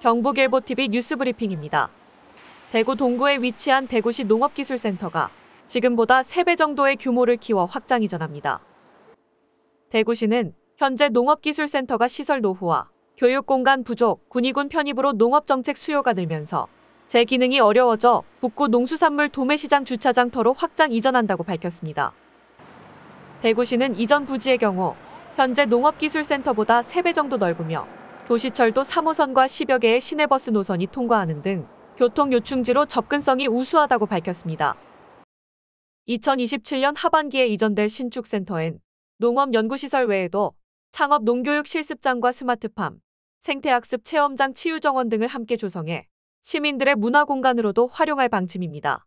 경북일보TV 뉴스브리핑입니다. 대구 동구에 위치한 대구시 농업기술센터가 지금보다 3배 정도의 규모를 키워 확장 이전합니다. 대구시는 현재 농업기술센터가 시설 노후와 교육공간 부족, 군의군 편입으로 농업정책 수요가 늘면서 재기능이 어려워져 북구 농수산물 도매시장 주차장터로 확장 이전한다고 밝혔습니다. 대구시는 이전 부지의 경우 현재 농업기술센터보다 3배 정도 넓으며 도시철도 3호선과 10여 개의 시내버스 노선이 통과하는 등 교통 요충지로 접근성이 우수하다고 밝혔습니다. 2027년 하반기에 이전될 신축센터엔 농업연구시설 외에도 창업 농교육 실습장과 스마트팜, 생태학습 체험장 치유정원 등을 함께 조성해 시민들의 문화공간으로도 활용할 방침입니다.